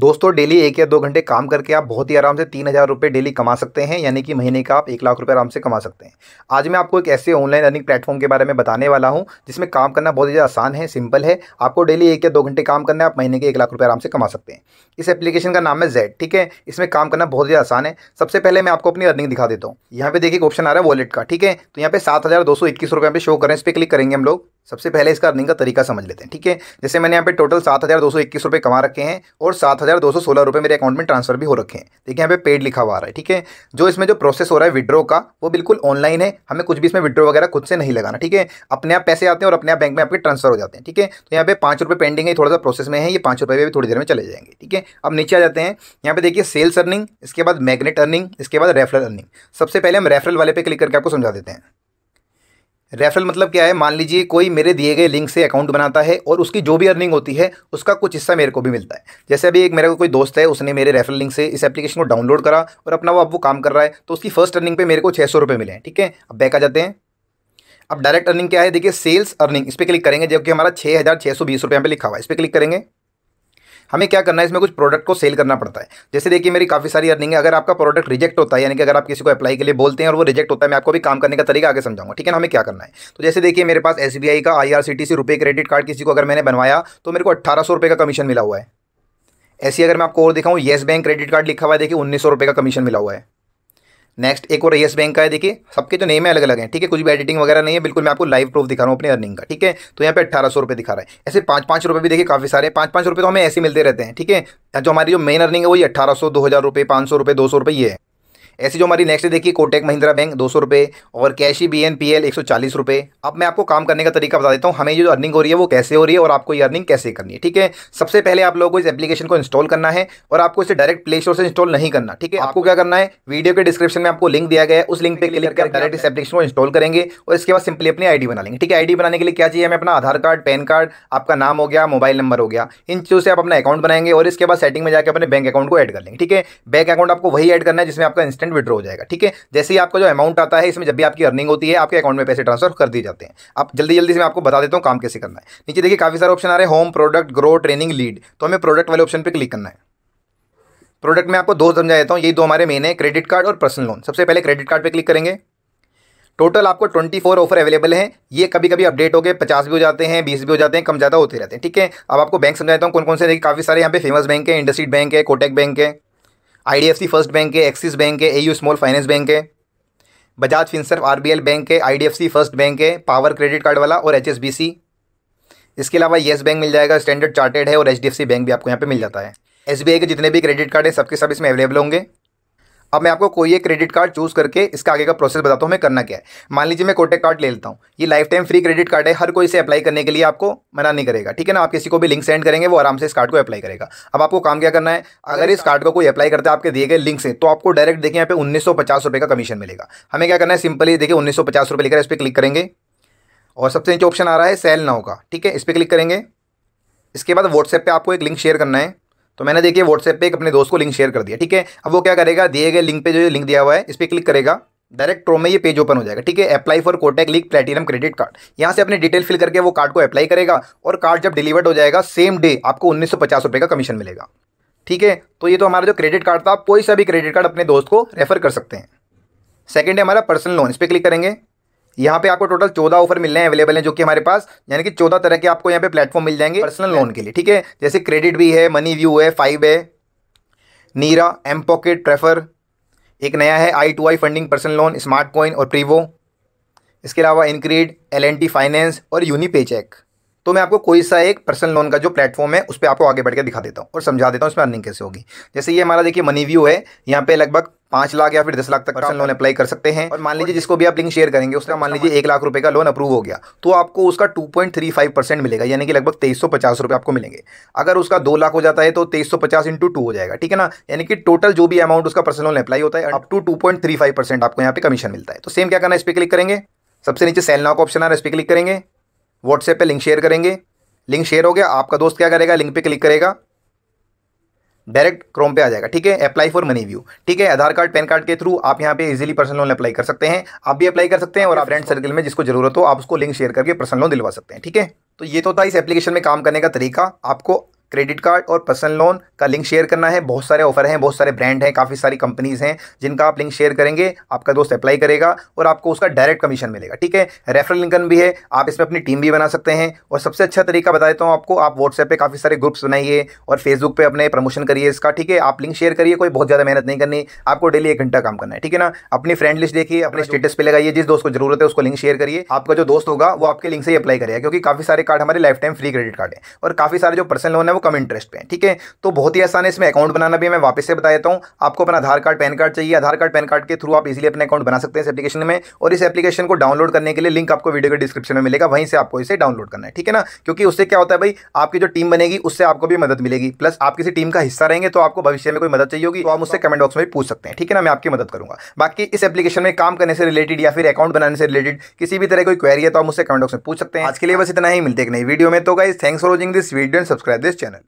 दोस्तों डेली एक या दो घंटे काम करके आप बहुत ही आराम से तीन हज़ार रुपये डेली कमा सकते हैं यानी कि महीने का आप एक लाख रुपये आराम से कमा सकते हैं आज मैं आपको एक ऐसे ऑनलाइन अर्निंग प्लेटफॉर्म के बारे में बताने वाला हूं जिसमें काम करना बहुत ही ज्यादा आसान है सिंपल है आपको डेली एक या दो घंटे काम करना है आप महीने के एक लाख रुपये आराम से कमा सकते हैं इस एप्लीकेशन का नाम है जेड ठीक है इसमें काम करना बहुत ही आसान है सबसे पहले मैं आपको अपनी अर्निंग दिखा देता हूँ यहाँ पे देखिए ऑप्शन आ रहा है वॉलेट का ठीक है तो यहाँ पे सात हज़ार दो सौ इक्कीस रुपये शो करें इस पर क्लिक करेंगे हम लोग सबसे पहले इसका अर्निंग का तरीका समझ लेते हैं ठीक है जैसे मैंने यहाँ पे टोटल सात हज़ार दो सौ इक्कीस रुपये कमा रखे हैं और सात हज़ार दो सौ सोलह रुपये मेरे अकाउंट में ट्रांसफर भी हो रखे हैं देखिए यहाँ पे पेड लिखा हुआ आ रहा है ठीक है जो इसमें जो प्रोसेस हो रहा है विड्रो का वो बिल्कुल ऑनलाइन है हमें कुछ भी इसमें विड्रो वगैरह खुद से नहीं लगाना ठीक है अपने आप पैसे आते हैं और अपने आप बैंक में आपके ट्रांसफर हो जाते हैं ठीक है तो यहाँ पे पाँच रुपये पेंडिंग है थोड़ा सा प्रोसेस में है ये पाँच रुपये भी थोड़ी देर में चले जाएंगे ठीक है अब नीचे आ जाते हैं यहाँ पे देखिए सेल्स अर्निंग इसके बाद मैग्नेट अर्निंग इसके बाद रेफरल अर्निंग सबसे पहले हम रेफरल वाले पे क्लिक करके आपको समझा देते हैं रेफरल मतलब क्या है मान लीजिए कोई मेरे दिए गए लिंक से अकाउंट बनाता है और उसकी जो भी अर्निंग होती है उसका कुछ हिस्सा मेरे को भी मिलता है जैसे अभी एक मेरा कोई दोस्त है उसने मेरे रेफरल लिंक से इस एप्लीकेशन को डाउनलोड करा और अपना वो अब वो काम कर रहा है तो उसकी फर्स्ट अर्निंग पे मेरे को छः सौ रुपये मिले हैं ठीक है अब बैक आ जाते हैं अब डायरेक्ट अर्निंग क्या है देखिए सेल्स अर्निंग इस पर क्लिक करेंगे जबकि हमारा छः हज़ार छः सौ बीस रुपये यहाँ लिखा हुआ है इस पर क्लिक करेंगे हमें क्या करना है इसमें कुछ प्रोडक्ट को सेल करना पड़ता है जैसे देखिए मेरी काफ़ी सारी अर्निंग है अगर आपका प्रोडक्ट रिजेक्ट होता है यानी कि अगर आप किसी को अप्लाई के लिए बोलते हैं और वो रिजेक्ट होता है मैं आपको भी काम करने का तरीका आगे समझाऊंगा ठीक है ना हमें क्या करना है तो जैसे देखिए मेरे पास एस का आई आर क्रेडिट कार्ड किसी को अगर मैंने बनवाया तो मेरे को अट्ठारह का कमीशन मिला हुआ है ऐसी अगर मैं आपको और दिखाऊँ येस बैंक क्रेडिट कार्ड लिखा हुआ है देखिए उन्नीस सौ रुपये का कमीशन मिला हुआ है नेक्स्ट एक और येस बैंक का है देखिए सबके जो तो नेम है अलग अलग हैं ठीक है कुछ भी एडिटिंग वगैरह नहीं है बिल्कुल मैं आपको लाइव प्रूफ दिखा रहा हूँ अपनी अर्निंग का ठीक है तो यहाँ पे अट्ठारह सौ रुपये दिखा रहा है ऐसे पाँच पाँच रुपये भी देखिए काफ़ी सारे पाँच पाँच रुपये तो हमें ऐसे मिलते रहते हैं ठीक है जो हमारी जो मेन अर्निंग है वही अट्ठारह सौ दो हज़ार रुपये पाँच सौ रुपये दो सौ रुपये ये है ऐसी जो हमारी नेक्स्ट देखिए कोटेक महिंद्रा बैंक दो सौ रुपये और ही बी एन पी एल एक सौ चालीस रुपये अब मैं आपको काम करने का तरीका बता देता हूँ हमें जो अर्निंग हो रही है वो कैसे हो रही है और आपको ये अर्निंग कैसे करनी है ठीक है सबसे पहले आप लोगों को इस एप्लीकेशन को इंस्टॉल करना है और आपको इसे डायरेक्ट प्ले स्टोर से इंस्टॉल नहीं करना ठीक है आपको क्या करना है वीडियो के डिस्क्रिप्शन में आपको लिंक दिया गया है उस लिंक पर क्लिक करके डायरेक्ट इस एप्लीकेशन को इंस्टॉल करेंगे और इसके बाद सिंपली अपनी आईडी बना लेंगे ठीक है आईडी बनाने के लिए क्या चाहिए हमें अपना आधार कार्ड पैन कार्ड आपका नाम हो गया मोबाइल नंबर हो गया इन चीज़ों से आप अपना अकाउंट बनाएंगे और इसके बाद सेटिंग में जाकर अपने बैंक अकाउंट को एड कर लेंगे ठीक है बैंक अकाउंट आपको वही एड करना है जिसमें आपका इंस्टेंट इंस्टेंट विड्रो हो जाएगा ठीक है जैसे ही आपका जो अमाउंट आता है इसमें जब भी आपकी अर्निंग होती है आपके अकाउंट में पैसे ट्रांसफर कर दिए जाते हैं आप जल्दी जल्दी से मैं आपको बता देता हूँ काम कैसे करना है नीचे देखिए काफ़ी सारे ऑप्शन आ रहे हैं home product grow training lead तो हमें प्रोडक्ट वाले ऑप्शन पर क्लिक करना है प्रोडक्ट में आपको दो समझा देता हूँ यही दो हमारे मेन है क्रेडिट कार्ड और पर्सनल लोन सबसे पहले क्रेडिट कार्ड पर क्लिक करेंगे टोटल आपको ट्वेंटी फोर ऑफर अवेलेबल हैं ये कभी कभी अपडेट हो गए पचास भी हो जाते हैं बीस भी हो जाते हैं कम ज़्यादा होते रहते हैं ठीक है अब आपको बैंक समझाता हूँ कौन कौन से देखिए काफ़ी सारे यहाँ पे फेमस बैंक है इंडस्ट्रीट बैंक है कोटेक बैंक है आई फर्स्ट बैंक है एक्सिस बैंक है ए स्मॉल फाइनेंस बैंक है बजाज फिनसर्फ आरबीएल बैंक है आईडीएफसी फर्स्ट बैंक है पावर क्रेडिट कार्ड वाला और एचएसबीसी इसके अलावा येस बैंक मिल जाएगा स्टैंडर्ड चार्टेड है और एच बैंक भी आपको यहाँ पर मिल जाता है एस के जितने भी क्रेडिट कार्ड है सबके सब इसमें अवेलेबल होंगे अब मैं आपको कोई एक क्रेडिट कार्ड चूज करके इसका आगे का प्रोसेस बताता हूँ मैं करना क्या है मान लीजिए मैं कोटेक कार्ड ले लेता हूँ ये lifetime free credit card है हर कोई इसे अप्लाई करने के लिए आपको मना नहीं करेगा ठीक है ना आप किसी को भी लिंक सेंड करेंगे वो आराम से इस कार्ड को अप्लाई करेगा अब आपको काम क्या करना है अगर इस कार्ड को कोई अप्लाई करता है आपके दिए गए लिंक से तो आपको डायरेक्ट देखिए यहाँ पे उन्नीस रुपये का कमीशन मिलेगा हमें क्या करना है सिंपली देखिए उन्नीस रुपये लेकर इस पर क्लिक करेंगे और सबसे नीचे ऑप्शन आ रहा है सेल नाउ का ठीक है इस पर क्लिक करेंगे इसके बाद व्हाट्सएप पर आपको एक लिंक शेयर करना है तो मैंने देखिए व्हाट्सएप पे एक अपने दोस्त को लिंक शेयर कर दिया ठीक है अब वो क्या करेगा दिए गए लिंक पे जो लिंक दिया हुआ है इस पर क्लिक करेगा डायरेक्ट क्रोम में ये पेज ओपन हो जाएगा ठीक है apply for Kotak link platinum credit card यहाँ से अपने डिटेल फिल करके वो कार्ड को अप्लाई करेगा और कार्ड जब डिलीवर्ड हो जाएगा सेम डे आपको उन्नीस सौ का कमीशन मिलेगा ठीक है तो ये तो हमारा जो क्रेडिट कार्ड था आप कोई सा भी क्रेडिट कार्ड अपने दोस्त को रेफर कर सकते हैं सेकेंड है हमारा पर्सनल लोन इस पर क्लिक करेंगे यहाँ पे आपको टोटल चौदह ऑफर मिल रहे हैं अवेलेबल हैं जो कि हमारे पास यानी कि चौदह तरह के आपको यहाँ पे प्लेटफॉर्म मिल जाएंगे पर्सनल लोन के लिए ठीक है जैसे क्रेडिट भी है मनी व्यू है फाइव है नीरा एम पॉकेट प्रेफर एक नया है I two I funding personal loan smart coin और प्रीवो इसके अलावा InCred L N T finance और यूनी पे चेक तो मैं आपको कोई सा एक पर्सनल लोन का जो प्लेटफॉर्म है उस पर आपको आगे बढ़ के दिखा देता हूँ और समझा देता हूँ इसमें अर्निंग कैसे होगी जैसे ये हमारा देखिए मनी व्यू है यहाँ पे लगभग पांच लाख या फिर दस लाख तक पर्सनल लोन अप्लाई कर सकते हैं और मान लीजिए जिसको भी आप लिंक शेयर करेंगे उसका मान अच्छा लीजिए एक लाख रुपए का लोन अप्रूव हो गया तो आपको उसका two point three five percent मिलेगा यानी कि लगभग तेईस सौ पचास रुपए आपको मिलेंगे अगर उसका दो लाख हो जाता है तो तेईस सौ पचास इंटू टू हो जाएगा ठीक है ना यानी कि टोटल जो भी अमाउंट उसका पर्सनल लोन अप्लाई होता है up to two point three five percent आपको यहाँ पे कमीशन मिलता है तो सेम क्या करना है इस पर क्लिक करेंगे सबसे नीचे सेल नाउ का ऑप्शन आ रहा है इस पर क्लिक करेंगे व्हाट्सएप पर लिंक शेयर करेंगे लिंक शेयर हो गया आपका दोस्त क्या करेगा लिंक पे क्लिक करेगा डायरेक्ट क्रोम पे आ जाएगा ठीक है अप्लाई फॉर मनी व्यू ठीक है आधार कार्ड पैन कार्ड के थ्रू आप यहाँ पे इजीली पर्सनल लोन अप्लाई कर सकते हैं आप भी अप्लाई कर सकते हैं और आप फ्रेंड सर्कल में जिसको जरूरत हो आप उसको लिंक शेयर करके पर्सनल लोन दिलवा सकते हैं ठीक है तो ये तो था इस एप्लीकेशन में काम करने का तरीका आपको क्रेडिट कार्ड और पर्सनल लोन का लिंक शेयर करना है बहुत सारे ऑफर हैं बहुत सारे ब्रांड हैं काफ़ी सारी कंपनीज़ हैं जिनका आप लिंक शेयर करेंगे आपका दोस्त अप्लाई करेगा और आपको उसका डायरेक्ट कमीशन मिलेगा ठीक है रेफरल लिंकन भी है आप इसमें अपनी टीम भी बना सकते हैं और सबसे अच्छा तरीका बता देता हूँ आपको आप व्हाट्सएप पर काफ़ी सारे ग्रुप्स बनाइए और फेसबुक पर अपने प्रमोशन करिए इसका ठीक है आप लिंक शेयर करिए कोई बहुत ज़्यादा मेहनत नहीं करनी आपको डेली एक घंटा काम करना है ठीक है ना अपनी फ्रेंड लिस्ट देखिए अपने स्टेटस हाँ, पर लगाइए जिस दोस्त को जरूरत है उसको लिंक शेयर करिए आपका जो दोस्त होगा वो आपके लिंक से ही अप्लाई करेगा क्योंकि काफ़ी सारे कार्ड हमारे lifetime free credit card है और काफ़ी सारे जो पर्सनल लोन है वो कम इंटरेस्ट पे ठीक है तो बहुत ही आसान है इसमें अकाउंट बनाना भी मैं वापस से बता देता हूँ आपको अपना आधार कार्ड पैन कार्ड चाहिए आधार कार्ड पैन कार्ड के थ्रू आप इजीली अपने अकाउंट बना सकते हैं इस एप्लीकेशन में और इस एप्लीकेशन को डाउनलोड करने के लिए लिंक आपको वीडियो के डिस्क्रिप्शन में मिलेगा वहीं से आपको इसे डाउनलोड करना है ठीक है ना क्योंकि उससे क्या होता है भाई आपकी जो टीम बनेगी उससे आपको भी मदद मिलेगी प्लस आप किसी टीम का हिस्सा रहेंगे तो आपको भविष्य में कोई मदद चाहिए होगी तो आप उससे कमेंट बॉक्स में पूछ सकते हैं ठीक है ना मैं आपकी मदद करूँगा बाकी इस एप्लीकेशन में काम करने से रिलेटेड या फिर अकाउंट बनाने से रिलेटेड किसी भी तरह कोई क्वेरी है तो आप मुझसे कमेंट बॉक्स में पूछ सकते हैं आज के लिए बस इतना ही मिलते एक नई वीडियो में तो guys thanks for watching this video and subscribe this channel